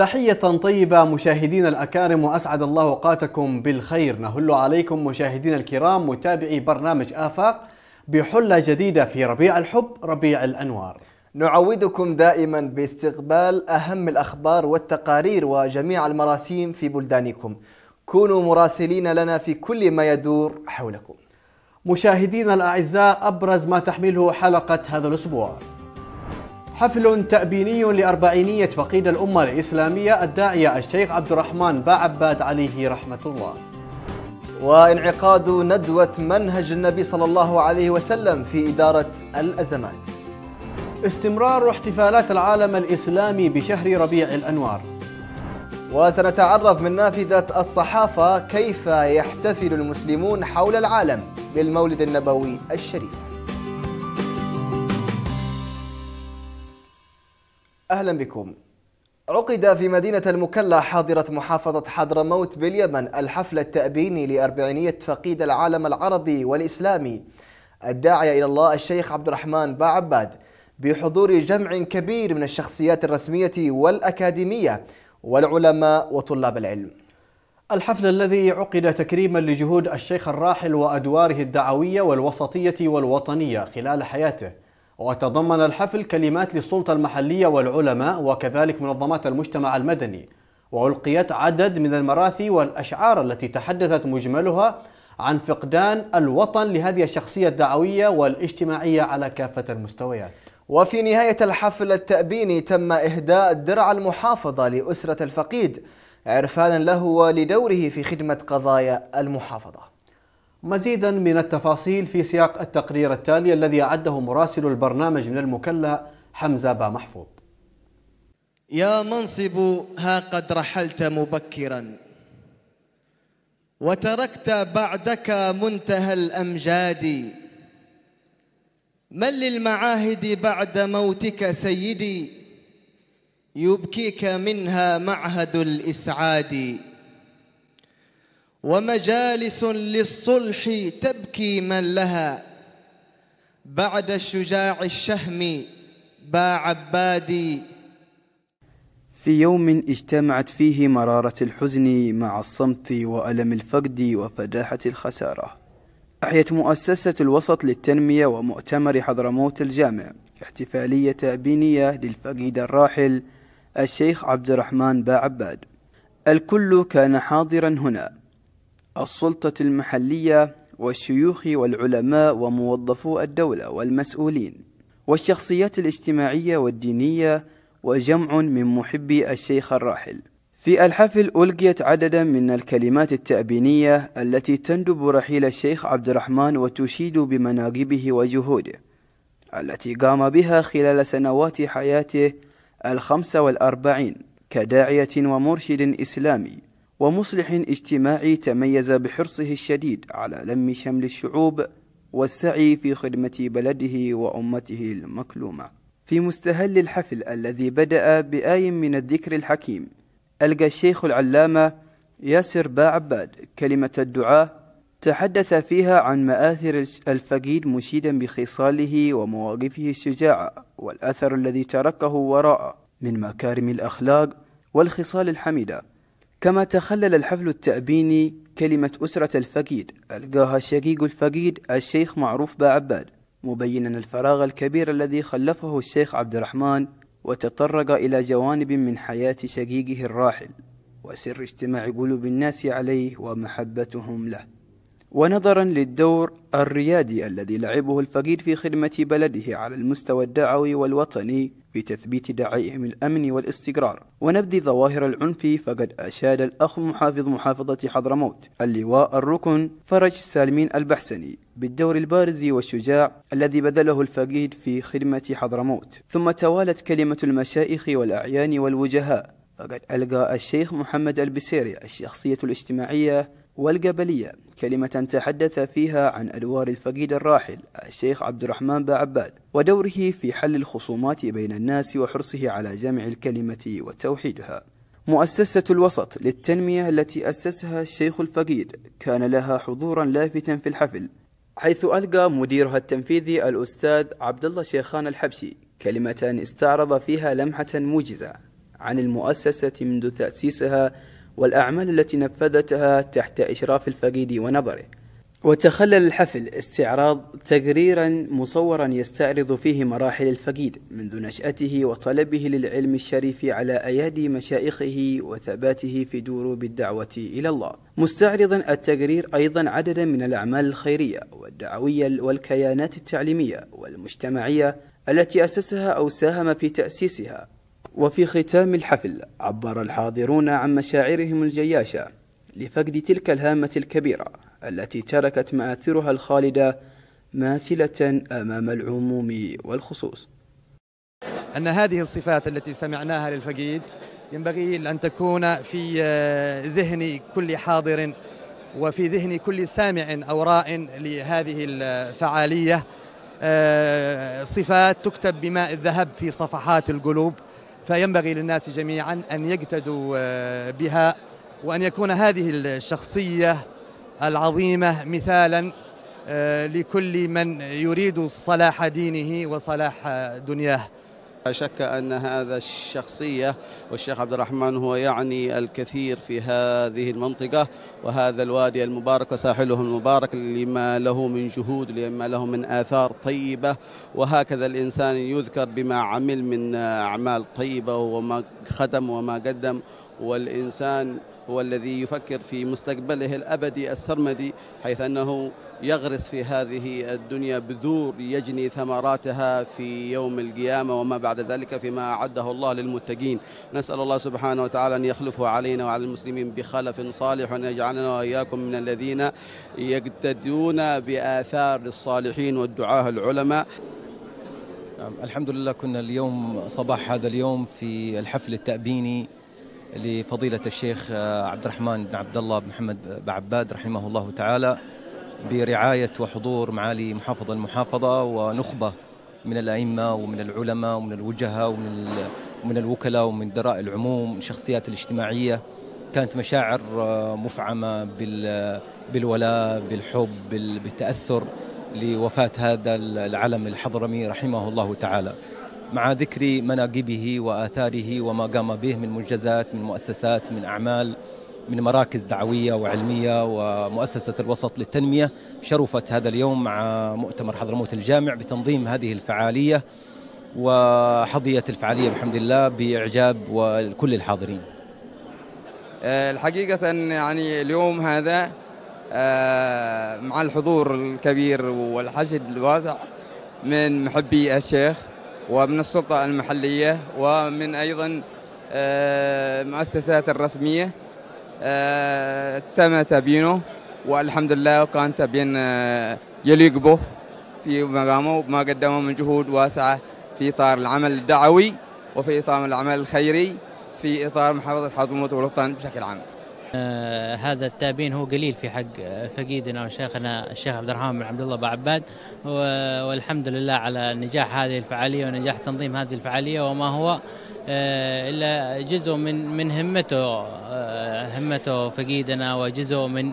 تحية طيبة مشاهدينا الأكارم وأسعد الله أوقاتكم بالخير نهل عليكم مشاهدينا الكرام متابعي برنامج آفاق بحلة جديدة في ربيع الحب ربيع الأنوار نعودكم دائما باستقبال أهم الأخبار والتقارير وجميع المراسيم في بلدانكم كونوا مراسلين لنا في كل ما يدور حولكم مشاهدينا الأعزاء أبرز ما تحمله حلقة هذا الأسبوع حفل تأبيني لأربعينية فقيد الأمة الإسلامية الداعية الشيخ عبد الرحمن باعباد عليه رحمة الله وانعقاد ندوة منهج النبي صلى الله عليه وسلم في إدارة الأزمات استمرار احتفالات العالم الإسلامي بشهر ربيع الأنوار وسنتعرف من نافذة الصحافة كيف يحتفل المسلمون حول العالم بالمولد النبوي الشريف أهلا بكم عقد في مدينة المكلا حاضرة محافظة حضرموت باليمن الحفل التأبيني لأربعينية فقيد العالم العربي والإسلامي الداعية إلى الله الشيخ عبد الرحمن باعباد بحضور جمع كبير من الشخصيات الرسمية والأكاديمية والعلماء وطلاب العلم الحفل الذي عقد تكريما لجهود الشيخ الراحل وأدواره الدعوية والوسطية والوطنية خلال حياته وتضمن الحفل كلمات للسلطة المحلية والعلماء وكذلك منظمات المجتمع المدني وألقيت عدد من المراثي والأشعار التي تحدثت مجملها عن فقدان الوطن لهذه الشخصية الدعوية والاجتماعية على كافة المستويات وفي نهاية الحفل التأبيني تم إهداء الدرع المحافظة لأسرة الفقيد عرفانا له ولدوره في خدمة قضايا المحافظة مزيدا من التفاصيل في سياق التقرير التالي الذي أعده مراسل البرنامج من المكلا حمزة با محفوظ يا منصب ها قد رحلت مبكرا وتركت بعدك منتهى الأمجاد من للمعاهد بعد موتك سيدي يبكيك منها معهد الإسعاد ومجالس للصلح تبكي من لها بعد الشجاع الشهم باع عبادي في يوم اجتمعت فيه مرارة الحزن مع الصمت وألم الفقد وفداحة الخسارة أحيت مؤسسة الوسط للتنمية ومؤتمر حضرموت الجامع احتفالية بنية للفقيد الراحل الشيخ عبد الرحمن باعباد الكل كان حاضرا هنا السلطة المحلية والشيوخ والعلماء وموظفو الدولة والمسؤولين والشخصيات الاجتماعية والدينية وجمع من محبي الشيخ الراحل في الحفل ألقيت عددا من الكلمات التأبينية التي تندب رحيل الشيخ عبد الرحمن وتشيد بمناقبه وجهوده التي قام بها خلال سنوات حياته الخمسة والأربعين كداعية ومرشد إسلامي ومصلح اجتماعي تميز بحرصه الشديد على لم شمل الشعوب والسعي في خدمة بلده وأمته المكلومة. في مستهل الحفل الذي بدأ بآي من الذكر الحكيم، ألقى الشيخ العلامة ياسر با عباد كلمة الدعاء تحدث فيها عن مآثر الفقيد مشيدا بخصاله ومواقفه الشجاعة والأثر الذي تركه وراءه من مكارم الأخلاق والخصال الحميدة كما تخلل الحفل التأبيني كلمة أسرة الفقيد ألقاها شقيق الفقيد الشيخ معروف باعباد مبينا الفراغ الكبير الذي خلفه الشيخ عبد الرحمن وتطرق إلى جوانب من حياة شقيقه الراحل وسر اجتماع قلوب الناس عليه ومحبتهم له ونظرا للدور الريادي الذي لعبه الفقيد في خدمة بلده على المستوى الدعوي والوطني في تثبيت دعائهم الأمن والاستقرار ونبذ ظواهر العنف فقد أشاد الأخ محافظ محافظة حضرموت اللواء الركن فرج سالمين البحسني بالدور البارز والشجاع الذي بذله الفقيد في خدمة حضرموت ثم توالت كلمة المشايخ والأعيان والوجهاء فقد ألقى الشيخ محمد البسيري الشخصية الاجتماعية والجبلية كلمة تحدث فيها عن أدوار الفقيد الراحل الشيخ عبد الرحمن بعباد ودوره في حل الخصومات بين الناس وحرصه على جمع الكلمة وتوحيدها مؤسسة الوسط للتنمية التي أسسها الشيخ الفقيد كان لها حضورا لافتا في الحفل حيث ألقى مديرها التنفيذي الأستاذ عبد الله شيخان الحبشي كلمة استعرض فيها لمحة موجزة عن المؤسسة منذ تأسيسها والأعمال التي نفذتها تحت إشراف الفقيد ونظره وتخلل الحفل استعراض تقريرا مصورا يستعرض فيه مراحل الفقيد منذ نشأته وطلبه للعلم الشريف على أيادي مشايخه وثباته في دروب الدعوة إلى الله مستعرضا التقرير أيضا عددا من الأعمال الخيرية والدعوية والكيانات التعليمية والمجتمعية التي أسسها أو ساهم في تأسيسها وفي ختام الحفل عبر الحاضرون عن مشاعرهم الجياشة لفقد تلك الهامة الكبيرة التي تركت مآثرها الخالدة ماثلة أمام العموم والخصوص أن هذه الصفات التي سمعناها للفقيد ينبغي أن تكون في آه، ذهن كل حاضر وفي ذهن كل سامع أو راء لهذه الفعالية آه، صفات تكتب بماء الذهب في صفحات القلوب فينبغي للناس جميعا أن يقتدوا آه، بها وأن يكون هذه الشخصية العظيمة مثالا آه، لكل من يريد صلاح دينه وصلاح دنياه لا شك أن هذا الشخصية والشيخ عبد الرحمن هو يعني الكثير في هذه المنطقة وهذا الوادي المبارك وساحله المبارك لما له من جهود لما له من آثار طيبة وهكذا الإنسان يذكر بما عمل من أعمال طيبة وما خدم وما قدم والإنسان هو الذي يفكر في مستقبله الأبدي السرمدي حيث أنه يغرس في هذه الدنيا بذور يجني ثمراتها في يوم القيامة وما بعد ذلك فيما أعده الله للمتقين نسأل الله سبحانه وتعالى أن يخلفه علينا وعلى المسلمين بخلف صالح وأن يجعلنا وإياكم من الذين يقتدون بآثار الصالحين والدعاة العلماء نعم، الحمد لله كنا اليوم صباح هذا اليوم في الحفل التأبيني لفضيلة الشيخ آه، عبد الرحمن بن عبد الله بن محمد بن عباد رحمه الله تعالى برعاية وحضور معالي محافظ المحافظة ونخبة من الأئمة ومن العلماء ومن الوجهاء ومن من الوكلاء ومن دراء العموم الشخصيات الاجتماعية كانت مشاعر آه، مفعمة بالولاء بالحب بالتأثر لوفاة هذا العلم الحضرمي رحمه الله تعالى مع ذكر مناقبه وآثاره وما قام به من منجزات من مؤسسات من أعمال من مراكز دعوية وعلمية ومؤسسة الوسط للتنمية شرفت هذا اليوم مع مؤتمر حضرموت الجامع بتنظيم هذه الفعالية وحظيت الفعالية بحمد الله بإعجاب كل الحاضرين آه، الحقيقة يعني اليوم هذا آه، مع الحضور الكبير والحشد الواسع من محبي الشيخ ومن السلطة المحلية ومن أيضا المؤسسات آه، الرسمية آه، تم تبيينه والحمد لله كان تبيين آه، يليق به في مقامه وما قدمه من جهود واسعة في إطار العمل الدعوي وفي إطار العمل الخيري في إطار محافظة حضرموت والوطن بشكل عام آه، هذا التابين هو قليل في حق آه، فقيدنا وشيخنا الشيخ عبد الرحمن بن عبد الله ابو عباد والحمد لله على نجاح هذه الفعاليه ونجاح تنظيم هذه الفعاليه وما هو آه، الا جزء من من همته همته فقيدنا وجزء من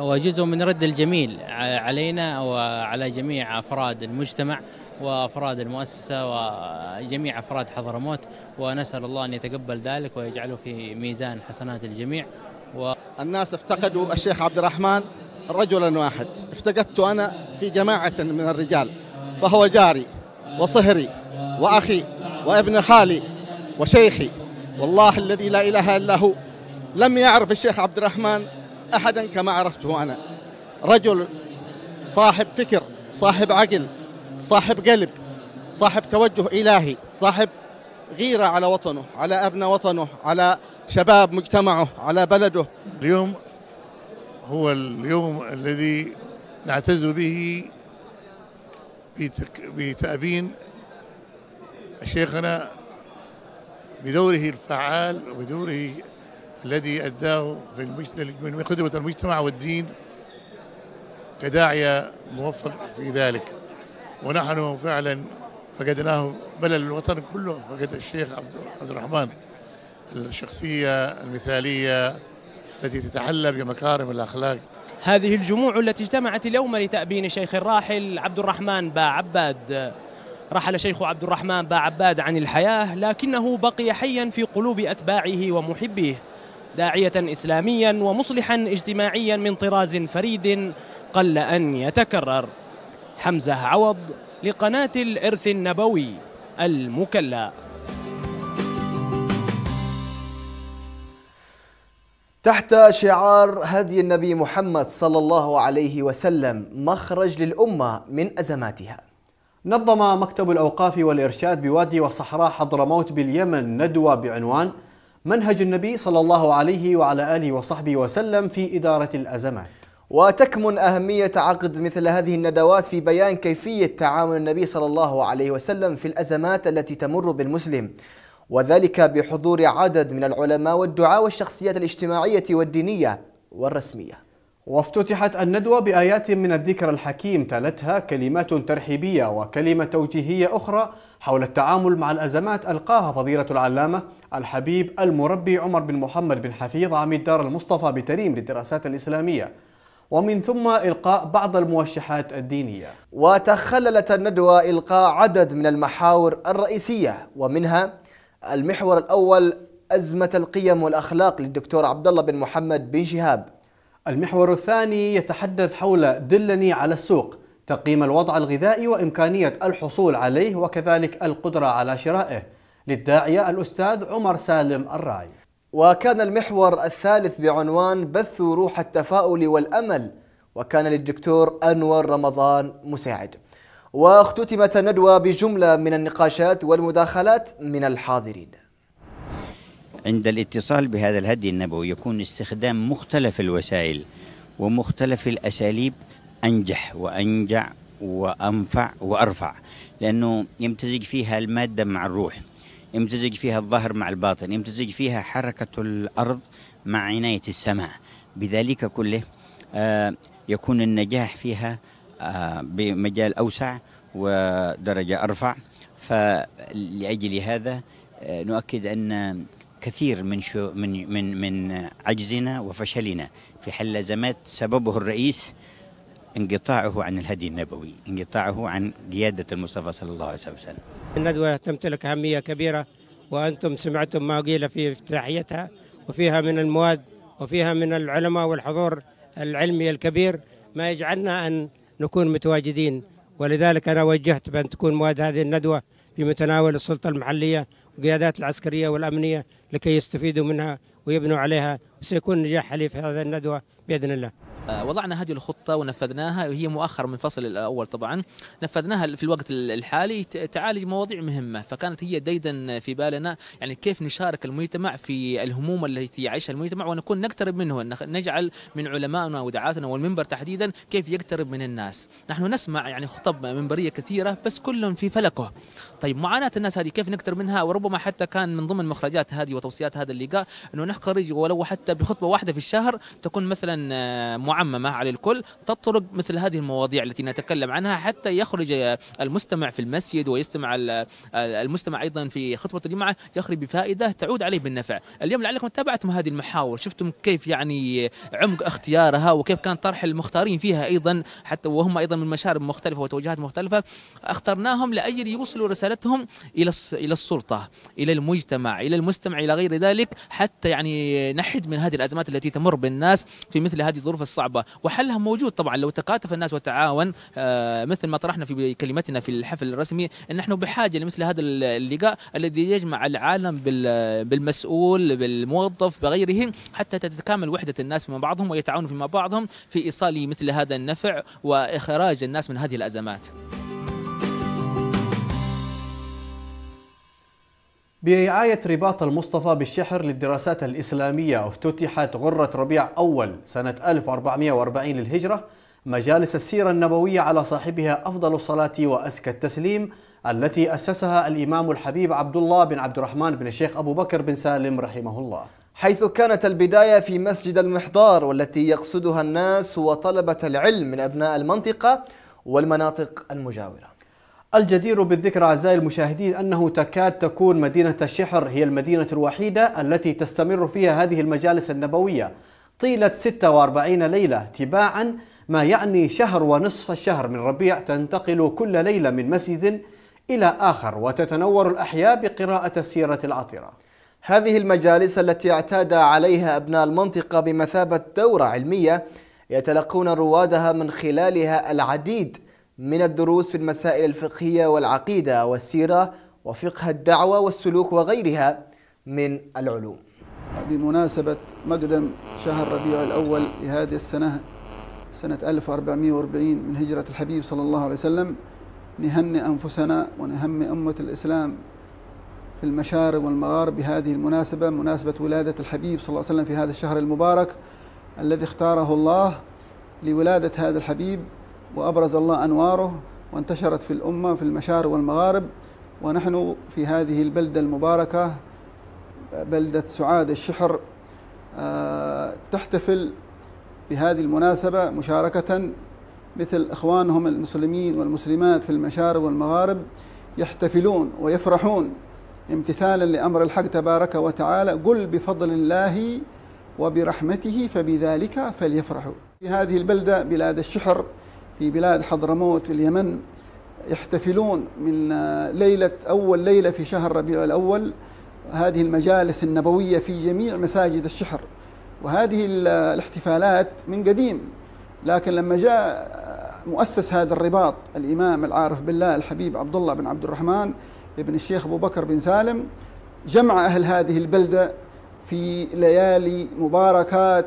وجزء من رد الجميل علينا وعلى جميع افراد المجتمع وافراد المؤسسه وجميع افراد حضرموت ونسال الله ان يتقبل ذلك ويجعله في ميزان حسنات الجميع و... الناس افتقدوا الشيخ عبد الرحمن رجلا واحد افتقدته انا في جماعه من الرجال فهو جاري وصهري واخي وابن خالي وشيخي والله الذي لا اله الا هو لم يعرف الشيخ عبد الرحمن احدا كما عرفته انا رجل صاحب فكر صاحب عقل صاحب قلب صاحب توجه إلهي صاحب غيرة على وطنه على أبناء وطنه على شباب مجتمعه على بلده اليوم هو اليوم الذي نعتز به بتأبين شيخنا بدوره الفعال وبدوره الذي أداه في خدمة المجتمع والدين كداعية موفق في ذلك ونحن فعلا فقدناه بل الوطن كله فقد الشيخ عبد الرحمن الشخصية المثالية التي تتحلى بمكارم الأخلاق هذه الجموع التي اجتمعت اليوم لتأبين الشيخ الراحل عبد الرحمن با عباد رحل الشيخ عبد الرحمن با عباد عن الحياة لكنه بقي حيا في قلوب أتباعه ومحبيه داعية إسلاميا ومصلحا اجتماعيا من طراز فريد قل أن يتكرر حمزة عوض لقناة الإرث النبوي المكلا تحت شعار هدي النبي محمد صلى الله عليه وسلم مخرج للأمة من أزماتها نظم مكتب الأوقاف والإرشاد بوادي وصحراء حضرموت باليمن ندوة بعنوان منهج النبي صلى الله عليه وعلى آله وصحبه وسلم في إدارة الأزمات وتكمن أهمية عقد مثل هذه الندوات في بيان كيفية تعامل النبي صلى الله عليه وسلم في الأزمات التي تمر بالمسلم وذلك بحضور عدد من العلماء والدعاة والشخصيات الاجتماعية والدينية والرسمية وافتتحت الندوة بآيات من الذكر الحكيم تلتها كلمات ترحيبية وكلمة توجيهية أخرى حول التعامل مع الأزمات ألقاها فضيلة العلامة الحبيب المربي عمر بن محمد بن حفيظ عميد دار المصطفى بتريم للدراسات الإسلامية ومن ثم إلقاء بعض الموشحات الدينية وتخللت الندوة إلقاء عدد من المحاور الرئيسية ومنها المحور الأول أزمة القيم والأخلاق للدكتور عبد الله بن محمد بن شهاب المحور الثاني يتحدث حول دلني على السوق تقييم الوضع الغذائي وإمكانية الحصول عليه وكذلك القدرة على شرائه للداعية الأستاذ عمر سالم الراعي وكان المحور الثالث بعنوان بث روح التفاؤل والأمل وكان للدكتور أنور رمضان مساعد واختتمت الندوة بجملة من النقاشات والمداخلات من الحاضرين عند الاتصال بهذا الهدي النبوي يكون استخدام مختلف الوسائل ومختلف الأساليب أنجح وأنجع وأنفع وأرفع لأنه يمتزج فيها المادة مع الروح يمتزج فيها الظهر مع الباطن يمتزج فيها حركة الأرض مع عناية السماء بذلك كله آه، يكون النجاح فيها آه، بمجال أوسع ودرجة أرفع فلأجل هذا آه، نؤكد أن كثير من شو من من من عجزنا وفشلنا في حل الازمات سببه الرئيس انقطاعه عن الهدي النبوي انقطاعه عن قيادة المصطفى صلى الله عليه وسلم الندوة تمتلك أهمية كبيرة وأنتم سمعتم ما قيل في افتتاحيتها وفيها من المواد وفيها من العلماء والحضور العلمي الكبير ما يجعلنا أن نكون متواجدين ولذلك أنا وجهت بأن تكون مواد هذه الندوة في متناول السلطة المحلية والقيادات العسكرية والأمنية لكي يستفيدوا منها ويبنوا عليها وسيكون نجاح حليف هذه الندوة بإذن الله آه، وضعنا هذه الخطة ونفذناها وهي مؤخرا من الفصل الأول طبعا نفذناها في الوقت الحالي تعالج مواضيع مهمة فكانت هي ديدا في بالنا يعني كيف نشارك المجتمع في الهموم التي يعيشها المجتمع ونكون نقترب منه نجعل من علمائنا ودعاتنا والمنبر تحديدا كيف يقترب من الناس نحن نسمع يعني خطب منبرية كثيرة بس كل في فلكه طيب معاناة الناس هذه كيف نقترب منها وربما حتى كان من ضمن مخرجات هذه وتوصيات هذا اللقاء أنه نخرج ولو حتى بخطبة واحدة في الشهر تكون مثلا آه، معاناة معممة على الكل تطرق مثل هذه المواضيع التي نتكلم عنها حتى يخرج المستمع في المسجد ويستمع المستمع أيضا في خطبة الجمعة يخرج بفائدة تعود عليه بالنفع اليوم لعلكم تابعتم هذه المحاور شفتم كيف يعني عمق اختيارها وكيف كان طرح المختارين فيها أيضا حتى وهم أيضا من مشارب مختلفة وتوجهات مختلفة اخترناهم لأجل يوصلوا رسالتهم إلى إلى السلطة إلى المجتمع إلى المستمع إلى غير ذلك حتى يعني نحد من هذه الأزمات التي تمر بالناس في مثل هذه الظروف الصعبة صعبه وحلها موجود طبعا لو تكاتف الناس وتعاون آه، مثل ما طرحنا في كلمتنا في الحفل الرسمي ان نحن بحاجه لمثل هذا اللقاء الذي يجمع العالم بالمسؤول بالموظف بغيره حتى تتكامل وحده الناس فيما بعضهم ويتعاونوا فيما بعضهم في ايصال مثل هذا النفع واخراج الناس من هذه الازمات. برعاية رباط المصطفى بالشحر للدراسات الإسلامية افتتحت غرة ربيع أول سنة 1440 للهجرة مجالس السيرة النبوية على صاحبها أفضل الصلاة وأزكى التسليم التي أسسها الإمام الحبيب عبد الله بن عبد الرحمن بن الشيخ أبو بكر بن سالم رحمه الله حيث كانت البداية في مسجد المحضار والتي يقصدها الناس وطلبة العلم من أبناء المنطقة والمناطق المجاورة الجدير بالذكر أعزائي المشاهدين أنه تكاد تكون مدينة الشحر هي المدينة الوحيدة التي تستمر فيها هذه المجالس النبوية طيلة 46 ليلة تباعا ما يعني شهر ونصف الشهر من ربيع تنتقل كل ليلة من مسجد إلى آخر وتتنور الأحياء بقراءة السيرة العطرة هذه المجالس التي اعتاد عليها أبناء المنطقة بمثابة دورة علمية يتلقون روادها من خلالها العديد من الدروس في المسائل الفقهية والعقيدة والسيرة وفقه الدعوة والسلوك وغيرها من العلوم بمناسبة مقدم شهر ربيع الأول لهذه السنة سنة 1440 من هجرة الحبيب صلى الله عليه وسلم نهنئ أنفسنا ونهنئ أمة الإسلام في المشارق والمغارب بهذه المناسبة مناسبة ولادة الحبيب صلى الله عليه وسلم في هذا الشهر المبارك الذي اختاره الله لولادة هذا الحبيب وأبرز الله أنواره وانتشرت في الأمة في المشارق والمغارب ونحن في هذه البلدة المباركة بلدة سعاد الشحر آه، تحتفل بهذه المناسبة مشاركة مثل إخوانهم المسلمين والمسلمات في المشارق والمغارب يحتفلون ويفرحون امتثالا لأمر الحق تبارك وتعالى قل بفضل الله وبرحمته فبذلك فليفرحوا في هذه البلدة بلاد الشحر في بلاد حضرموت اليمن يحتفلون من ليلة أول ليلة في شهر ربيع الأول هذه المجالس النبوية في جميع مساجد الشحر وهذه الاحتفالات من قديم لكن لما جاء مؤسس هذا الرباط الإمام العارف بالله الحبيب عبد الله بن عبد الرحمن ابن الشيخ أبو بكر بن سالم جمع أهل هذه البلدة في ليالي مباركات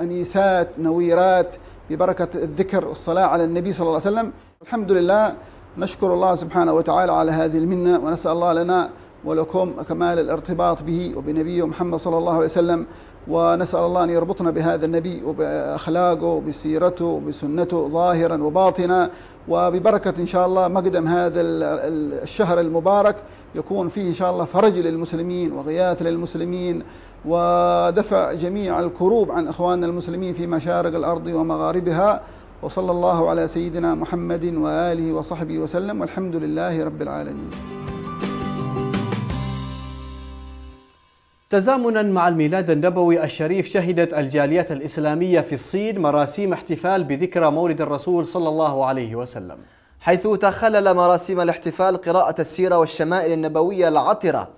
أنيسات نويرات ببركة الذكر والصلاة على النبي صلى الله عليه وسلم الحمد لله نشكر الله سبحانه وتعالى على هذه المنة ونسأل الله لنا ولكم كمال الارتباط به وبنبيه محمد صلى الله عليه وسلم ونسأل الله أن يربطنا بهذا النبي وبأخلاقه وبسيرته وبسنته ظاهرا وباطنا وببركة إن شاء الله مقدم هذا الشهر المبارك يكون فيه إن شاء الله فرج للمسلمين وغياث للمسلمين ودفع جميع الكروب عن إخواننا المسلمين في مشارق الأرض ومغاربها وصلى الله على سيدنا محمد وآله وصحبه وسلم والحمد لله رب العالمين تزامنا مع الميلاد النبوي الشريف شهدت الجاليات الإسلامية في الصين مراسيم احتفال بذكرى مولد الرسول صلى الله عليه وسلم حيث تخلل مراسم الاحتفال قراءة السيرة والشمائل النبوية العطرة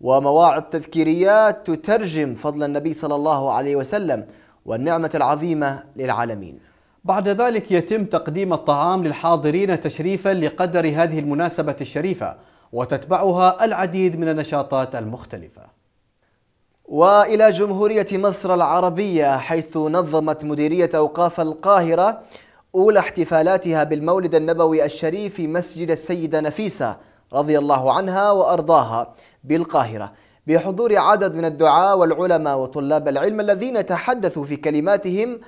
ومواعظ تذكيرية تترجم فضل النبي صلى الله عليه وسلم والنعمة العظيمة للعالمين بعد ذلك يتم تقديم الطعام للحاضرين تشريفا لقدر هذه المناسبة الشريفة وتتبعها العديد من النشاطات المختلفة وإلى جمهورية مصر العربية حيث نظمت مديرية أوقاف القاهرة أولى احتفالاتها بالمولد النبوي الشريف في مسجد السيدة نفيسة رضي الله عنها وأرضاها بالقاهرة بحضور عدد من الدعاء والعلماء وطلاب العلم الذين تحدثوا في كلماتهم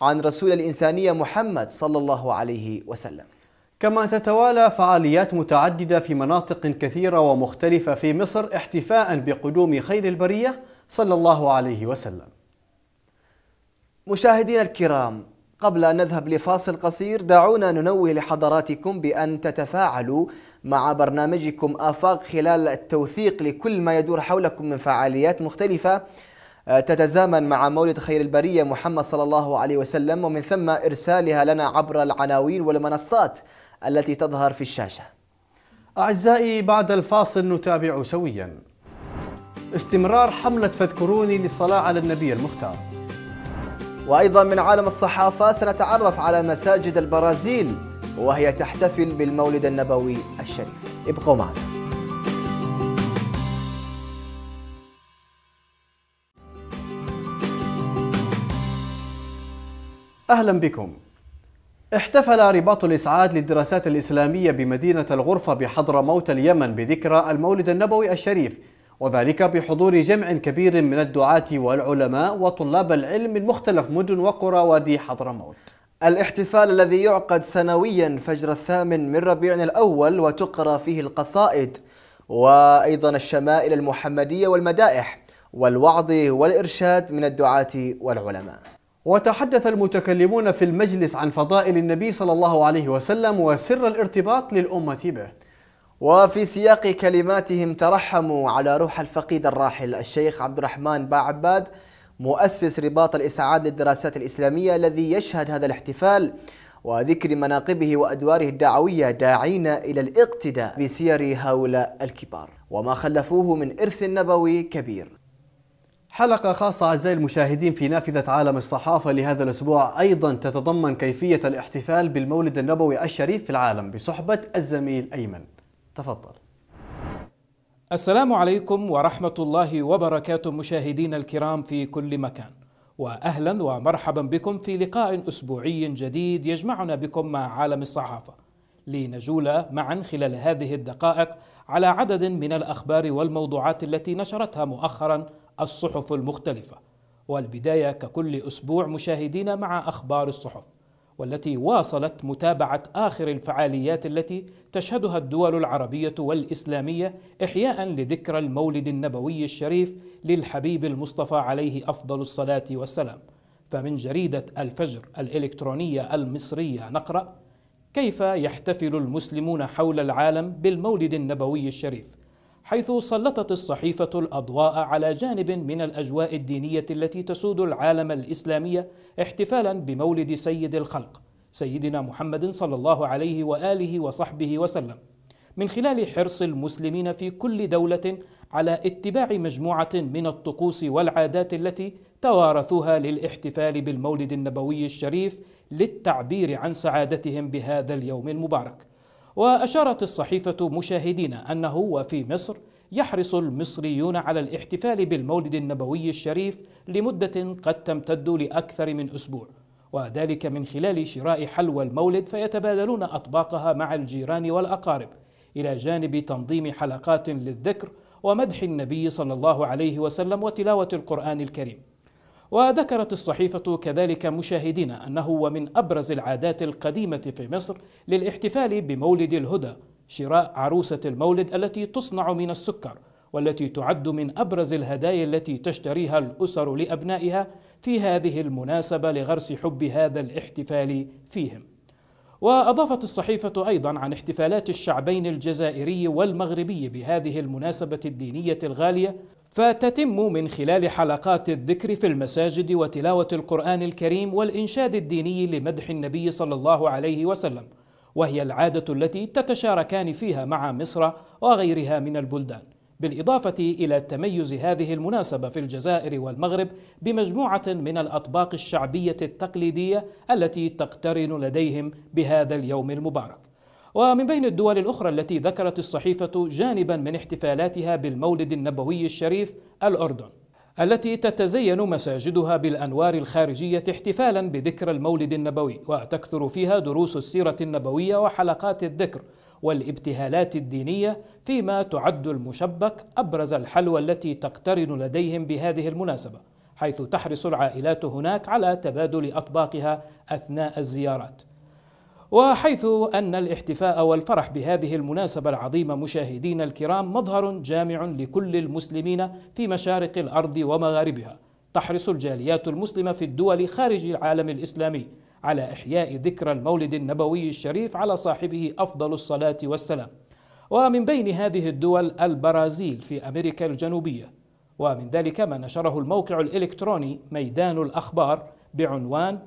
عن رسول الإنسانية محمد صلى الله عليه وسلم كما تتوالى فعاليات متعددة في مناطق كثيرة ومختلفة في مصر احتفاء بقدوم خير البرية صلى الله عليه وسلم مشاهدينا الكرام قبل أن نذهب لفاصل قصير دعونا ننوه لحضراتكم بأن تتفاعلوا مع برنامجكم آفاق خلال التوثيق لكل ما يدور حولكم من فعاليات مختلفة آه، تتزامن مع مولد خير البرية محمد صلى الله عليه وسلم ومن ثم إرسالها لنا عبر العناوين والمنصات التي تظهر في الشاشة أعزائي بعد الفاصل نتابع سويا استمرار حملة فاذكروني للصلاة على النبي المختار وأيضا من عالم الصحافة سنتعرف على مساجد البرازيل وهي تحتفل بالمولد النبوي الشريف ابقوا معنا أهلا بكم احتفل رباط الإسعاد للدراسات الإسلامية بمدينة الغرفة بحضرموت اليمن بذكرى المولد النبوي الشريف وذلك بحضور جمع كبير من الدعاة والعلماء وطلاب العلم من مختلف مدن وقرى وادي حضرموت الاحتفال الذي يعقد سنويا فجر الثامن من ربيع الأول وتقرأ فيه القصائد وأيضا الشمائل المحمدية والمدائح والوعظ والإرشاد من الدعاة والعلماء وتحدث المتكلمون في المجلس عن فضائل النبي صلى الله عليه وسلم وسر الارتباط للأمة به وفي سياق كلماتهم ترحموا على روح الفقيد الراحل الشيخ عبد الرحمن با عباد مؤسس رباط الإسعاد للدراسات الإسلامية الذي يشهد هذا الاحتفال وذكر مناقبه وأدواره الدعوية داعين إلى الاقتداء بسير هؤلاء الكبار وما خلفوه من إرث نبوي كبير حلقة خاصة أعزائي المشاهدين في نافذة عالم الصحافة لهذا الأسبوع أيضا تتضمن كيفية الاحتفال بالمولد النبوي الشريف في العالم بصحبة الزميل أيمن تفضل السلام عليكم ورحمة الله وبركاته مشاهدينا الكرام في كل مكان وأهلا ومرحبا بكم في لقاء أسبوعي جديد يجمعنا بكم مع عالم الصحافة لنجول معا خلال هذه الدقائق على عدد من الأخبار والموضوعات التي نشرتها مؤخرا الصحف المختلفة والبداية ككل أسبوع مشاهدينا مع أخبار الصحف والتي واصلت متابعه اخر الفعاليات التي تشهدها الدول العربيه والاسلاميه احياء لذكرى المولد النبوي الشريف للحبيب المصطفى عليه افضل الصلاه والسلام فمن جريده الفجر الالكترونيه المصريه نقرا كيف يحتفل المسلمون حول العالم بالمولد النبوي الشريف حيث سلطت الصحيفة الأضواء على جانب من الأجواء الدينية التي تسود العالم الإسلامي احتفالا بمولد سيد الخلق سيدنا محمد صلى الله عليه وآله وصحبه وسلم من خلال حرص المسلمين في كل دولة على اتباع مجموعة من الطقوس والعادات التي توارثوها للاحتفال بالمولد النبوي الشريف للتعبير عن سعادتهم بهذا اليوم المبارك وأشارت الصحيفة مشاهدين أنه وفي مصر يحرص المصريون على الاحتفال بالمولد النبوي الشريف لمدة قد تمتد لأكثر من أسبوع وذلك من خلال شراء حلوى المولد فيتبادلون أطباقها مع الجيران والأقارب إلى جانب تنظيم حلقات للذكر ومدح النبي صلى الله عليه وسلم وتلاوة القرآن الكريم وذكرت الصحيفة كذلك مشاهدينا أنه ومن أبرز العادات القديمة في مصر للاحتفال بمولد الهدى شراء عروسة المولد التي تصنع من السكر والتي تعد من أبرز الهدايا التي تشتريها الأسر لأبنائها في هذه المناسبة لغرس حب هذا الاحتفال فيهم وأضافت الصحيفة أيضا عن احتفالات الشعبين الجزائري والمغربي بهذه المناسبة الدينية الغالية فتتم من خلال حلقات الذكر في المساجد وتلاوة القرآن الكريم والإنشاد الديني لمدح النبي صلى الله عليه وسلم وهي العادة التي تتشاركان فيها مع مصر وغيرها من البلدان بالإضافة إلى تميز هذه المناسبة في الجزائر والمغرب بمجموعة من الأطباق الشعبية التقليدية التي تقترن لديهم بهذا اليوم المبارك ومن بين الدول الأخرى التي ذكرت الصحيفة جانبا من احتفالاتها بالمولد النبوي الشريف الأردن التي تتزين مساجدها بالأنوار الخارجية احتفالا بذكرى المولد النبوي وتكثر فيها دروس السيرة النبوية وحلقات الذكر والابتهالات الدينية فيما تعد المشبك أبرز الحلوى التي تقترن لديهم بهذه المناسبة حيث تحرص العائلات هناك على تبادل أطباقها أثناء الزيارات وحيث أن الاحتفاء والفرح بهذه المناسبة العظيمة مشاهدين الكرام مظهر جامع لكل المسلمين في مشارق الأرض ومغاربها تحرص الجاليات المسلمة في الدول خارج العالم الإسلامي على إحياء ذكرى المولد النبوي الشريف على صاحبه أفضل الصلاة والسلام ومن بين هذه الدول البرازيل في أمريكا الجنوبية ومن ذلك ما نشره الموقع الإلكتروني ميدان الأخبار بعنوان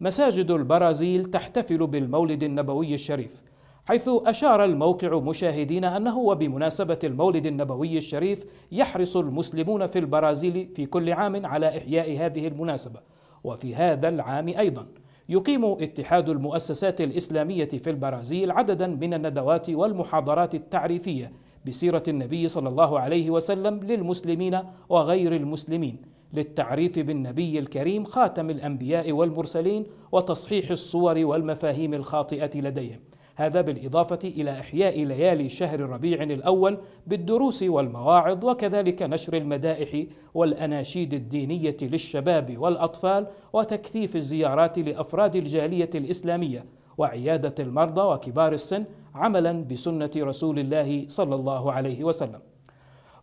مساجد البرازيل تحتفل بالمولد النبوي الشريف حيث أشار الموقع مشاهدين أنه وبمناسبة المولد النبوي الشريف يحرص المسلمون في البرازيل في كل عام على إحياء هذه المناسبة وفي هذا العام أيضا يقيم اتحاد المؤسسات الإسلامية في البرازيل عددا من الندوات والمحاضرات التعريفية بسيرة النبي صلى الله عليه وسلم للمسلمين وغير المسلمين للتعريف بالنبي الكريم خاتم الانبياء والمرسلين وتصحيح الصور والمفاهيم الخاطئه لديهم هذا بالإضافة إلى إحياء ليالي شهر ربيع الأول بالدروس والمواعظ وكذلك نشر المدائح والأناشيد الدينية للشباب والأطفال وتكثيف الزيارات لأفراد الجالية الإسلامية وعيادة المرضى وكبار السن عملا بسنة رسول الله صلى الله عليه وسلم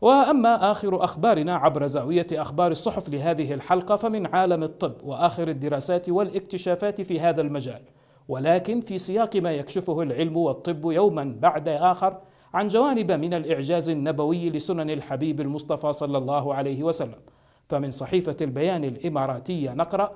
واما اخر اخبارنا عبر زاويه اخبار الصحف لهذه الحلقه فمن عالم الطب واخر الدراسات والاكتشافات في هذا المجال ولكن في سياق ما يكشفه العلم والطب يوما بعد اخر عن جوانب من الاعجاز النبوي لسنن الحبيب المصطفى صلى الله عليه وسلم فمن صحيفه البيان الاماراتيه نقرا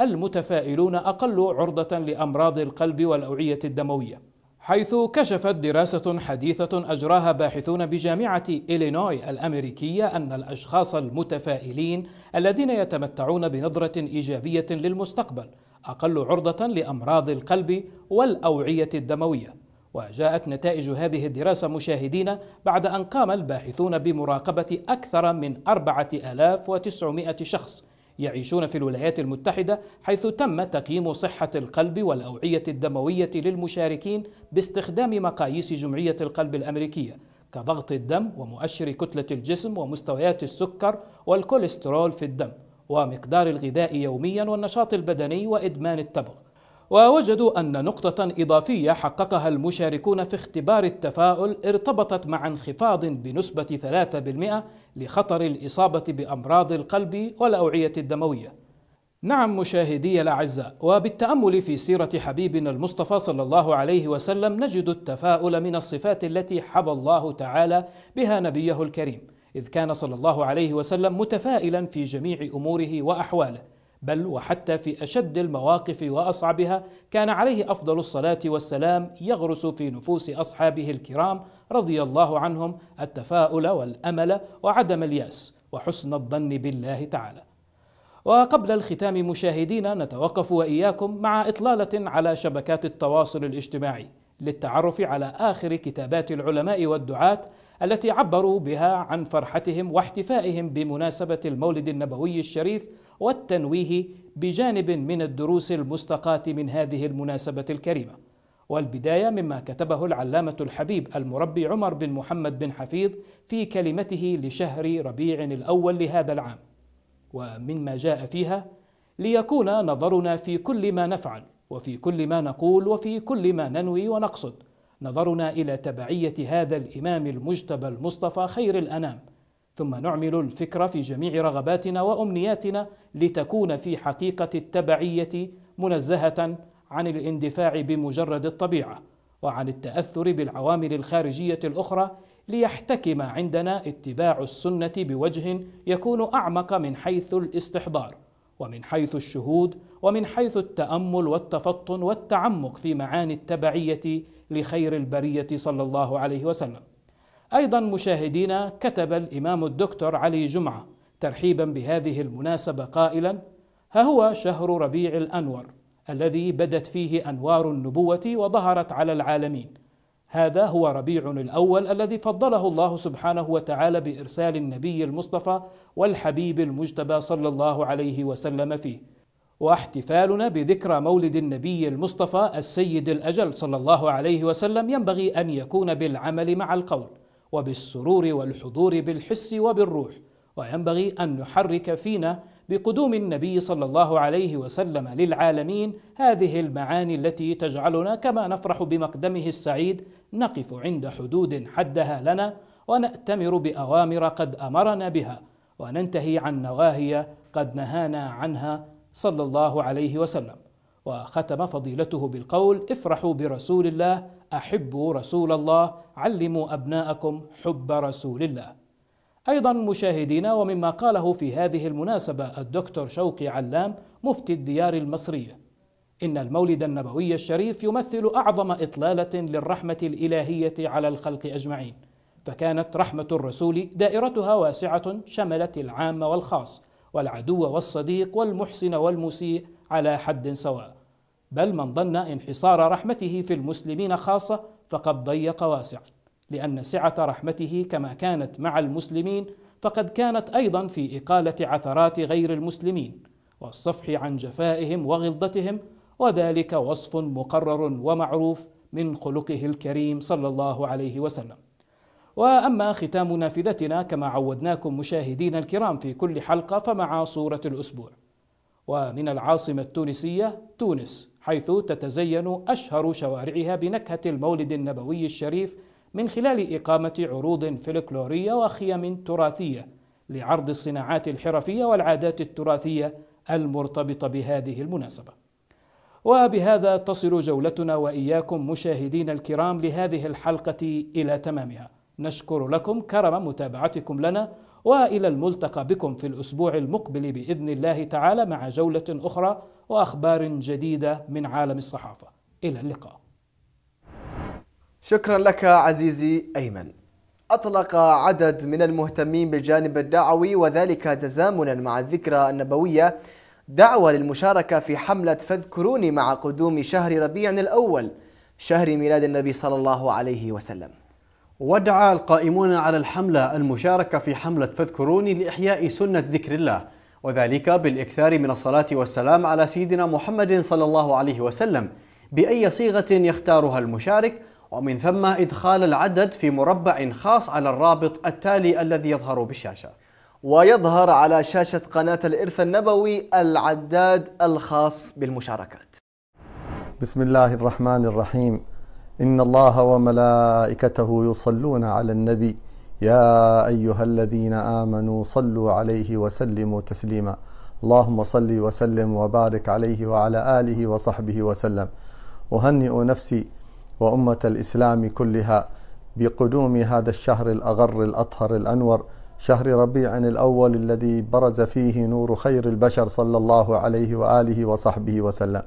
المتفائلون اقل عرضه لامراض القلب والاوعيه الدمويه حيث كشفت دراسة حديثة أجراها باحثون بجامعة إلينوي الأمريكية أن الأشخاص المتفائلين الذين يتمتعون بنظرة إيجابية للمستقبل أقل عرضة لأمراض القلب والأوعية الدموية وجاءت نتائج هذه الدراسة مشاهدين بعد أن قام الباحثون بمراقبة أكثر من 4900 شخص يعيشون في الولايات المتحدة حيث تم تقييم صحة القلب والأوعية الدموية للمشاركين باستخدام مقاييس جمعية القلب الأمريكية كضغط الدم ومؤشر كتلة الجسم ومستويات السكر والكوليسترول في الدم ومقدار الغذاء يوميا والنشاط البدني وإدمان التبغ ووجدوا أن نقطة إضافية حققها المشاركون في اختبار التفاؤل ارتبطت مع انخفاض بنسبة 3% لخطر الإصابة بأمراض القلب والأوعية الدموية. نعم مشاهدي الأعزاء وبالتأمل في سيرة حبيبنا المصطفى صلى الله عليه وسلم نجد التفاؤل من الصفات التي حبى الله تعالى بها نبيه الكريم إذ كان صلى الله عليه وسلم متفائلا في جميع أموره وأحواله بل وحتى في اشد المواقف واصعبها كان عليه افضل الصلاه والسلام يغرس في نفوس اصحابه الكرام رضي الله عنهم التفاؤل والامل وعدم الياس وحسن الظن بالله تعالى وقبل الختام مشاهدينا نتوقف واياكم مع اطلاله على شبكات التواصل الاجتماعي للتعرف على اخر كتابات العلماء والدعاه التي عبروا بها عن فرحتهم واحتفائهم بمناسبه المولد النبوي الشريف والتنويه بجانب من الدروس المستقاة من هذه المناسبة الكريمة والبداية مما كتبه العلامة الحبيب المربي عمر بن محمد بن حفيظ في كلمته لشهر ربيع الأول لهذا العام ومما جاء فيها ليكون نظرنا في كل ما نفعل وفي كل ما نقول وفي كل ما ننوي ونقصد نظرنا إلى تبعية هذا الإمام المجتبى المصطفى خير الأنام ثم نعمل الفكر في جميع رغباتنا وامنياتنا لتكون في حقيقه التبعيه منزهه عن الاندفاع بمجرد الطبيعه وعن التاثر بالعوامل الخارجيه الاخرى ليحتكم عندنا اتباع السنه بوجه يكون اعمق من حيث الاستحضار ومن حيث الشهود ومن حيث التامل والتفطن والتعمق في معاني التبعيه لخير البريه صلى الله عليه وسلم أيضا مشاهدينا كتب الإمام الدكتور علي جمعة ترحيبا بهذه المناسبة قائلا ها هو شهر ربيع الأنور الذي بدت فيه أنوار النبوة وظهرت على العالمين هذا هو ربيع الأول الذي فضله الله سبحانه وتعالى بإرسال النبي المصطفى والحبيب المجتبى صلى الله عليه وسلم فيه واحتفالنا بذكرى مولد النبي المصطفى السيد الأجل صلى الله عليه وسلم ينبغي أن يكون بالعمل مع القول وبالسرور والحضور بالحس وبالروح وينبغي ان نحرك فينا بقدوم النبي صلى الله عليه وسلم للعالمين هذه المعاني التي تجعلنا كما نفرح بمقدمه السعيد نقف عند حدود حدها لنا وناتمر باوامر قد امرنا بها وننتهي عن نواهي قد نهانا عنها صلى الله عليه وسلم وختم فضيلته بالقول افرحوا برسول الله احبوا رسول الله علموا ابناءكم حب رسول الله ايضا مشاهدينا ومما قاله في هذه المناسبه الدكتور شوقي علام مفتي الديار المصريه ان المولد النبوي الشريف يمثل اعظم اطلاله للرحمه الالهيه على الخلق اجمعين فكانت رحمه الرسول دائرتها واسعه شملت العام والخاص والعدو والصديق والمحسن والمسيء على حد سواء بل من ظن انحصار رحمته في المسلمين خاصة فقد ضيق واسعا لأن سعة رحمته كما كانت مع المسلمين فقد كانت أيضا في إقالة عثرات غير المسلمين والصفح عن جفائهم وغلظتهم وذلك وصف مقرر ومعروف من خلقه الكريم صلى الله عليه وسلم واما ختام نافذتنا كما عودناكم مشاهدينا الكرام في كل حلقه فمع صوره الاسبوع ومن العاصمة التونسية تونس حيث تتزين أشهر شوارعها بنكهة المولد النبوي الشريف من خلال إقامة عروض فلكلورية وخيم تراثية لعرض الصناعات الحرفية والعادات التراثية المرتبطة بهذه المناسبة. وبهذا تصل جولتنا وإياكم مشاهدين الكرام لهذه الحلقة إلى تمامها نشكر لكم كرم متابعتكم لنا والى الملتقى بكم في الاسبوع المقبل باذن الله تعالى مع جوله اخرى واخبار جديده من عالم الصحافه الى اللقاء شكرا لك عزيزي ايمن أطلق عدد من المهتمين بالجانب الدعوي وذلك تزامنا مع الذكرى النبوية دعوة للمشاركة في حملة فاذكروني مع قدوم شهر ربيع الأول شهر ميلاد النبي صلى الله عليه وسلم ودعا القائمون على الحملة المشاركة في حملة فاذكروني لإحياء سنة ذكر الله وذلك بالإكثار من الصلاة والسلام على سيدنا محمد صلى الله عليه وسلم بأي صيغة يختارها المشارك ومن ثم إدخال العدد في مربع خاص على الرابط التالي الذي يظهر بالشاشة ويظهر على شاشة قناة الإرث النبوي العداد الخاص بالمشاركات بسم الله الرحمن الرحيم إن الله وملائكته يصلون على النبي يا أيها الذين آمنوا صلوا عليه وسلموا تسليما اللهم صل وسلم وبارك عليه وعلى آله وصحبه وسلم أهنئ نفسي وأمة الإسلام كلها بقدوم هذا الشهر الأغر الأطهر الأنور شهر ربيع الأول الذي برز فيه نور خير البشر صلى الله عليه وآله وصحبه وسلم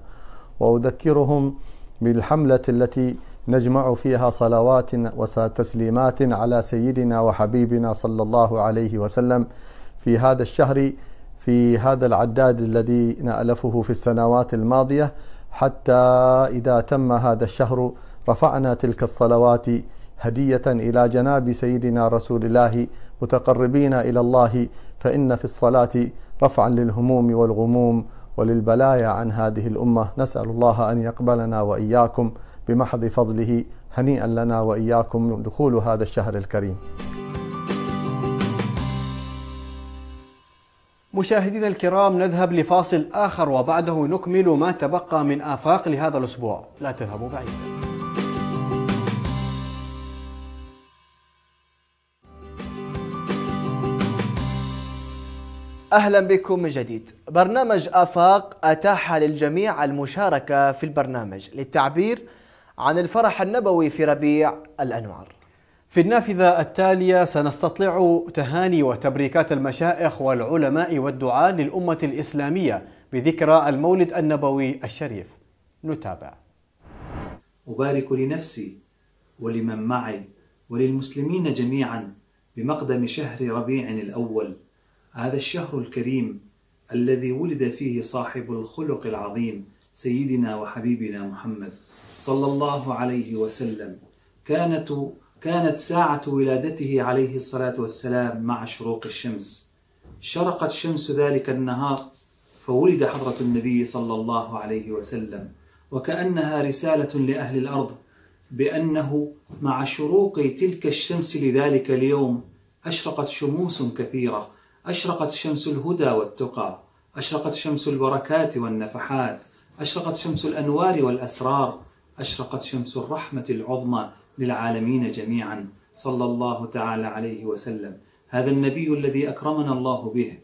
وأذكرهم بالحملة التي نجمع فيها صلوات وتسليمات على سيدنا وحبيبنا صلى الله عليه وسلم في هذا الشهر في هذا العداد الذي نألفه في السنوات الماضية حتى إذا تم هذا الشهر رفعنا تلك الصلوات هدية إلى جناب سيدنا رسول الله متقربين إلى الله فإن في الصلاة رفعا للهموم والغموم وللبلايا عن هذه الأمة نسأل الله أن يقبلنا وإياكم بمحض فضله هنيئا لنا وإياكم دخول هذا الشهر الكريم مشاهدينا الكرام نذهب لفاصل آخر وبعده نكمل ما تبقى من آفاق لهذا الأسبوع لا تذهبوا بعيدا اهلا بكم من جديد. برنامج افاق اتاح للجميع المشاركه في البرنامج للتعبير عن الفرح النبوي في ربيع الانوار. في النافذه التاليه سنستطلع تهاني وتبريكات المشائخ والعلماء والدعاة للامه الاسلاميه بذكرى المولد النبوي الشريف. نتابع. ابارك لنفسي ولمن معي وللمسلمين جميعا بمقدم شهر ربيع الاول هذا الشهر الكريم الذي ولد فيه صاحب الخلق العظيم سيدنا وحبيبنا محمد صلى الله عليه وسلم كانت كانت ساعة ولادته عليه الصلاة والسلام مع شروق الشمس شرقت شمس ذلك النهار فولد حضرة النبي صلى الله عليه وسلم وكأنها رسالة لأهل الأرض بأنه مع شروق تلك الشمس لذلك اليوم أشرقت شموس كثيرة أشرقت شمس الهدى والتقى أشرقت شمس البركات والنفحات أشرقت شمس الأنوار والأسرار أشرقت شمس الرحمة العظمى للعالمين جميعا صلى الله تعالى عليه وسلم هذا النبي الذي أكرمنا الله به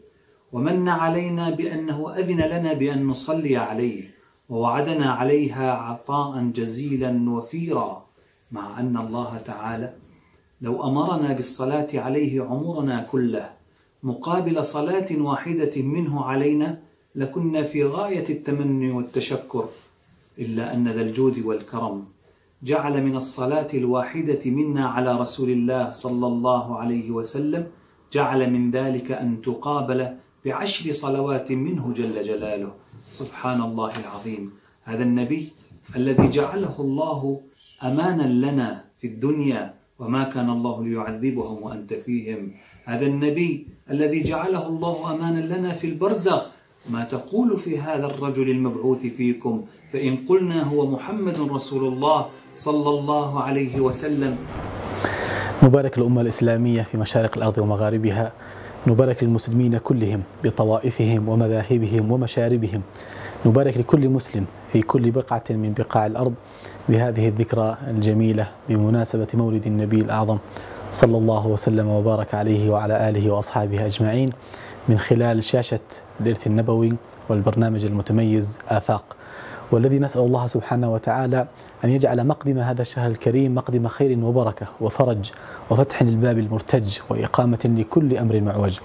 ومن علينا بأنه أذن لنا بأن نصلي عليه ووعدنا عليها عطاء جزيلا وفيرا مع أن الله تعالى لو أمرنا بالصلاة عليه عمرنا كله مقابل صلاة واحدة منه علينا لكنا في غاية التمن والتشكر إلا أن ذا الجود والكرم جعل من الصلاة الواحدة منا على رسول الله صلى الله عليه وسلم جعل من ذلك أن تقابل بعشر صلوات منه جل جلاله سبحان الله العظيم هذا النبي الذي جعله الله أمانا لنا في الدنيا وما كان الله ليعذبهم وأنت فيهم هذا النبي الذي جعله الله أمانا لنا في البرزخ ما تقول في هذا الرجل المبعوث فيكم فإن قلنا هو محمد رسول الله صلى الله عليه وسلم نبارك الأمة الإسلامية في مشارق الأرض ومغاربها نبارك المسلمين كلهم بطوائفهم ومذاهبهم ومشاربهم نبارك لكل مسلم في كل بقعة من بقاع الأرض بهذه الذكرى الجميلة بمناسبة مولد النبي الأعظم صلى الله وسلم وبارك عليه وعلى آله وأصحابه أجمعين من خلال شاشة الإرث النبوي والبرنامج المتميز آفاق والذي نسأل الله سبحانه وتعالى أن يجعل مقدم هذا الشهر الكريم مقدم خير وبركة وفرج وفتح للباب المرتج وإقامة لكل أمر معوج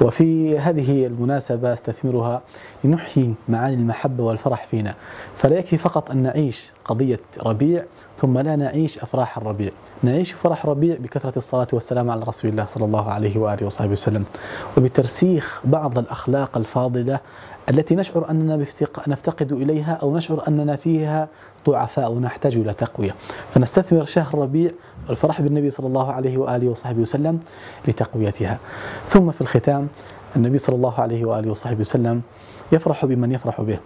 وفي هذه المناسبة استثمرها لنحيي معاني المحبة والفرح فينا فلا يكفي فقط أن نعيش قضية ربيع ثم لا نعيش أفراح الربيع نعيش فرح ربيع بكثرة الصلاة والسلام على رسول الله صلى الله عليه وآله وصحبه وسلم وبترسيخ بعض الأخلاق الفاضلة التي نشعر أننا نفتقد إليها أو نشعر أننا فيها ضعفاء ونحتاج إلى تقوية فنستثمر شهر ربيع والفرح بالنبي صلى الله عليه وآله وصحبه وسلم لتقويتها ثم في الختام النبي صلى الله عليه وآله وصحبه وسلم يفرح بمن يفرح به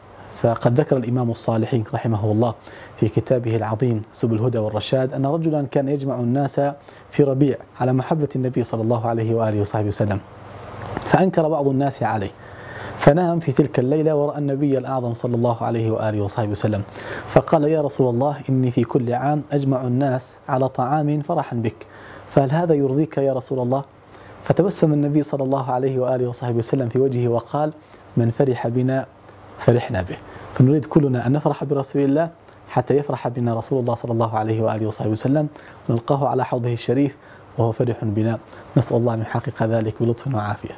فقد ذكر الإمام الصالحين رحمه الله في كتابه العظيم سبل الهدى والرشاد أن رجلا كان يجمع الناس في ربيع على محبة النبي صلى الله عليه وآله وصحبه وسلم فأنكر بعض الناس عليه فنام في تلك الليلة ورأى النبي الأعظم صلى الله عليه وآله وصحبه وسلم فقال يا رسول الله إني في كل عام أجمع الناس على طعام فرحا بك فهل هذا يرضيك يا رسول الله؟ فتبسم النبي صلى الله عليه وآله وصحبه وسلم في وجهه وقال من فرح بنا فرحنا به فنريد كلنا أن نفرح برسول الله حتى يفرح بنا رسول الله صلى الله عليه وآله وصحبه وسلم ونلقاه على حوضه الشريف وهو فرح بنا نسأل الله أن يحقق ذلك بلطف وعافية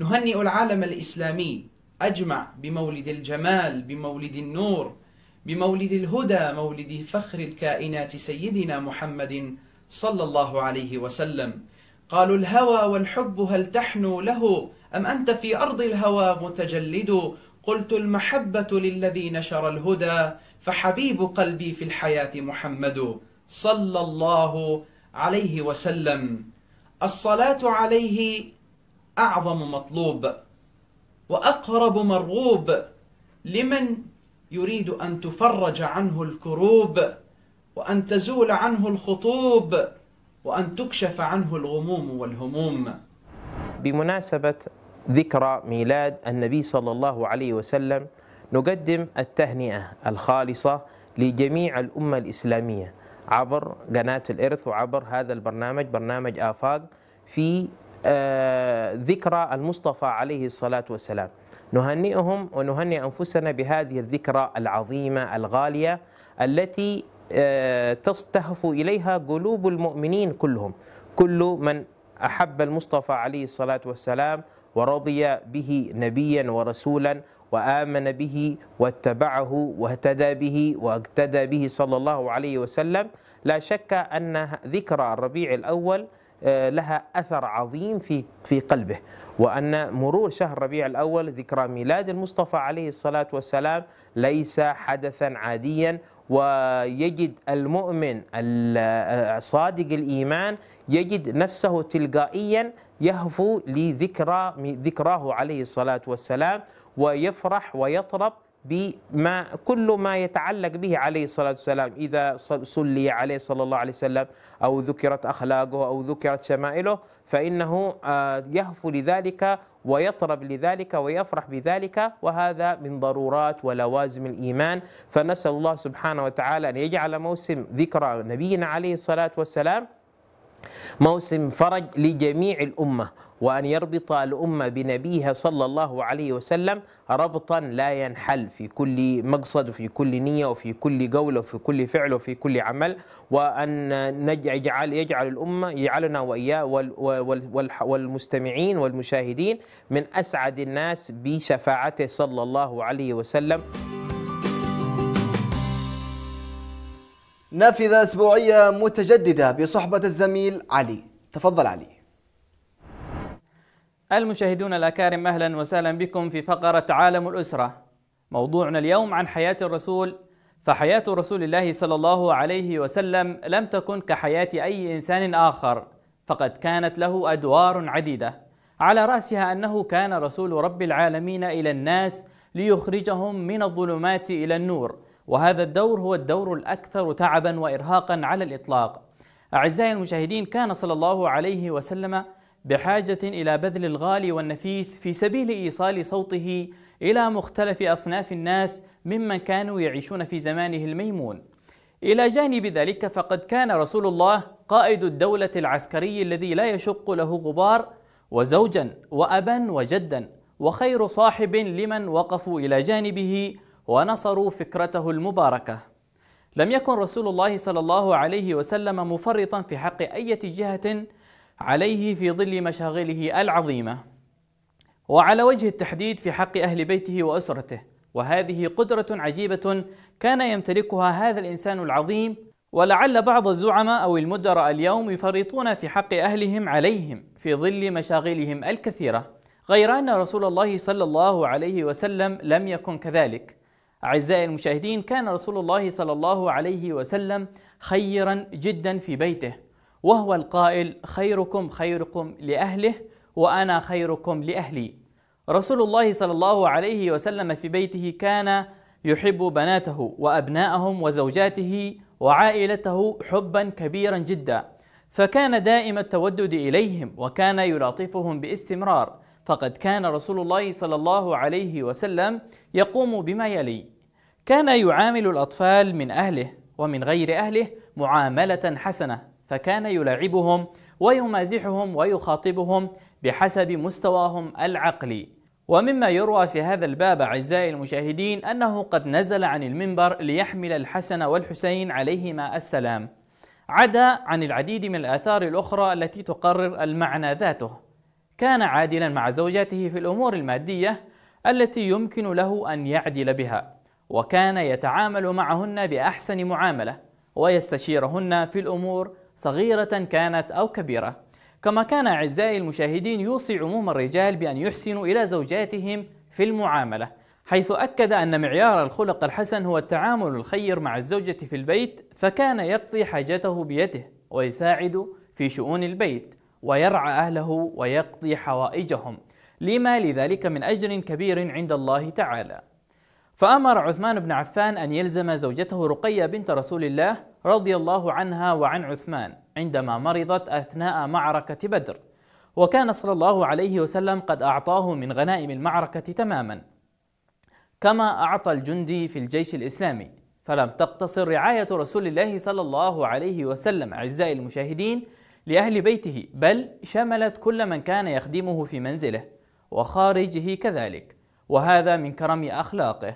نهنئ العالم الإسلامي أجمع بمولد الجمال بمولد النور بمولد الهدى مولد فخر الكائنات سيدنا محمد صلى الله عليه وسلم قالوا الهوى والحب هل تحنو له أم أنت في أرض الهوى متجلد قلت المحبة للذي نشر الهدى فحبيب قلبي في الحياة محمد صلى الله عليه وسلم الصلاة عليه أعظم مطلوب وأقرب مرغوب لمن يريد أن تفرج عنه الكروب وأن تزول عنه الخطوب وأن تكشف عنه الغموم والهموم بمناسبة ذكرى ميلاد النبي صلى الله عليه وسلم نقدم التهنئة الخالصة لجميع الأمة الإسلامية عبر قناة الإرث وعبر هذا البرنامج برنامج آفاق في آه، ذكرى المصطفى عليه الصلاة والسلام نهنئهم ونهنئ أنفسنا بهذه الذكرى العظيمة الغالية التي آه، تستهف إليها قلوب المؤمنين كلهم كل من أحب المصطفى عليه الصلاة والسلام ورضي به نبيا ورسولا وآمن به واتبعه واهتدى به واقتدى به صلى الله عليه وسلم لا شك أن ذكرى الربيع الأول آه، لها اثر عظيم في في قلبه وان مرور شهر ربيع الاول ذكرى ميلاد المصطفى عليه الصلاه والسلام ليس حدثا عاديا ويجد المؤمن آه، صادق الايمان يجد نفسه تلقائيا يهفو لذكرى ذكراه عليه الصلاه والسلام ويفرح ويطرب بما كل ما يتعلق به عليه الصلاة والسلام إذا صلي عليه صلى الله عليه وسلم أو ذكرت أخلاقه أو ذكرت شمائله فإنه آه، يهفو لذلك ويطرب لذلك ويفرح بذلك وهذا من ضرورات ولوازم الإيمان فنسأل الله سبحانه وتعالى أن يجعل موسم ذكرى نبينا عليه الصلاة والسلام موسم فرج لجميع الأمة وأن يربط الأمة بنبيها صلى الله عليه وسلم ربطا لا ينحل في كل مقصد وفي كل نية وفي كل قول وفي كل فعل وفي كل عمل وأن يجعل, يجعل الأمة يجعلنا وإياه والمستمعين والمشاهدين من أسعد الناس بشفاعته صلى الله عليه وسلم نافذة أسبوعية متجددة بصحبة الزميل علي تفضل علي المشاهدون الأكارم أهلا وسهلا بكم في فقرة عالم الأسرة موضوعنا اليوم عن حياة الرسول فحياة رسول الله صلى الله عليه وسلم لم تكن كحياة أي إنسان آخر فقد كانت له أدوار عديدة على رأسها أنه كان رسول رب العالمين إلى الناس ليخرجهم من الظلمات إلى النور وهذا الدور هو الدور الأكثر تعبا وإرهاقا على الإطلاق أعزائي المشاهدين كان صلى الله عليه وسلم بحاجة إلى بذل الغالي والنفيس في سبيل إيصال صوته إلى مختلف أصناف الناس ممن كانوا يعيشون في زمانه الميمون إلى جانب ذلك فقد كان رسول الله قائد الدولة العسكري الذي لا يشق له غبار وزوجا وأبا وجدا وخير صاحب لمن وقفوا إلى جانبه ونصروا فكرته المباركة لم يكن رسول الله صلى الله عليه وسلم مفرطا في حق أي جهة عليه في ظل مشاغله العظيمة وعلى وجه التحديد في حق أهل بيته وأسرته وهذه قدرة عجيبة كان يمتلكها هذا الإنسان العظيم ولعل بعض الزعماء أو المدراء اليوم يفرطون في حق أهلهم عليهم في ظل مشاغلهم الكثيرة غير أن رسول الله صلى الله عليه وسلم لم يكن كذلك أعزائي المشاهدين كان رسول الله صلى الله عليه وسلم خيرا جدا في بيته وهو القائل خيركم خيركم لأهله وأنا خيركم لأهلي رسول الله صلى الله عليه وسلم في بيته كان يحب بناته وأبناءهم وزوجاته وعائلته حبا كبيرا جدا فكان دائم التودد إليهم وكان يلاطفهم باستمرار فقد كان رسول الله صلى الله عليه وسلم يقوم بما يلي كان يعامل الأطفال من أهله ومن غير أهله معاملة حسنة فكان يلاعبهم ويمازحهم ويخاطبهم بحسب مستواهم العقلي ومما يروى في هذا الباب أعزائي المشاهدين أنه قد نزل عن المنبر ليحمل الحسن والحسين عليهما السلام عدا عن العديد من الآثار الأخرى التي تقرر المعنى ذاته كان عادلا مع زوجاته في الأمور المادية التي يمكن له أن يعدل بها وكان يتعامل معهن بأحسن معاملة ويستشيرهن في الأمور صغيرة كانت أو كبيرة كما كان أعزائي المشاهدين يوصي عموم الرجال بأن يحسنوا إلى زوجاتهم في المعاملة حيث أكد أن معيار الخلق الحسن هو التعامل الخير مع الزوجة في البيت فكان يقضي حاجته بيده ويساعد في شؤون البيت ويرعى أهله ويقضي حوائجهم لما لذلك من أجر كبير عند الله تعالى فأمر عثمان بن عفان أن يلزم زوجته رقية بنت رسول الله رضي الله عنها وعن عثمان عندما مرضت أثناء معركة بدر وكان صلى الله عليه وسلم قد أعطاه من غنائم المعركة تماما كما أعطى الجندي في الجيش الإسلامي فلم تقتصر رعاية رسول الله صلى الله عليه وسلم أعزائي المشاهدين لأهل بيته بل شملت كل من كان يخدمه في منزله وخارجه كذلك وهذا من كرم أخلاقه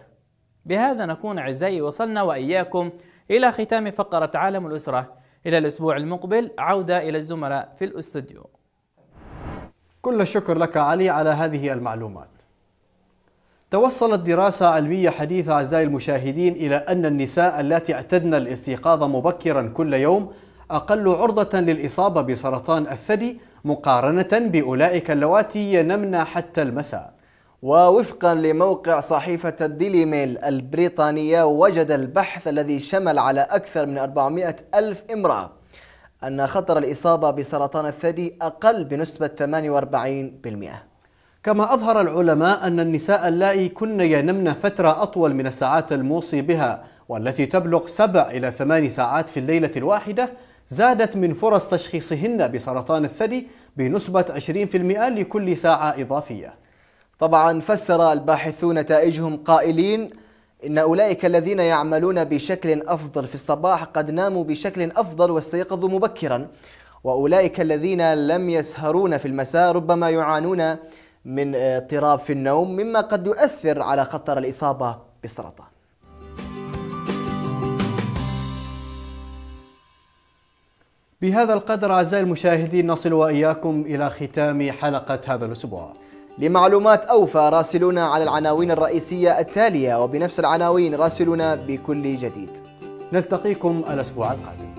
بهذا نكون أعزائي وصلنا وإياكم إلى ختام فقرة عالم الأسرة إلى الأسبوع المقبل عودة إلى الزملاء في الأستوديو كل الشكر لك علي على هذه المعلومات توصلت دراسة علمية حديثة أعزائي المشاهدين إلى أن النساء اللاتي اعتدن الاستيقاظ مبكرا كل يوم أقل عرضة للإصابة بسرطان الثدي مقارنة بأولئك اللواتي ينمن حتى المساء ووفقا لموقع صحيفة الديلي ميل البريطانية وجد البحث الذي شمل على أكثر من 400 ألف امرأة أن خطر الإصابة بسرطان الثدي أقل بنسبة 48% كما أظهر العلماء أن النساء اللائي كن ينمن فترة أطول من الساعات الموصي بها والتي تبلغ سبع إلى ثمان ساعات في الليلة الواحدة زادت من فرص تشخيصهن بسرطان الثدي بنسبة 20% لكل ساعة إضافية طبعا فسر الباحثون نتائجهم قائلين إن أولئك الذين يعملون بشكل أفضل في الصباح قد ناموا بشكل أفضل واستيقظوا مبكرا وأولئك الذين لم يسهرون في المساء ربما يعانون من اضطراب في النوم مما قد يؤثر على خطر الإصابة بالسرطان بهذا القدر أعزائي المشاهدين نصل وإياكم إلى ختام حلقة هذا الأسبوع لمعلومات أوفى راسلونا على العناوين الرئيسية التالية وبنفس العناوين راسلونا بكل جديد نلتقيكم الأسبوع القادم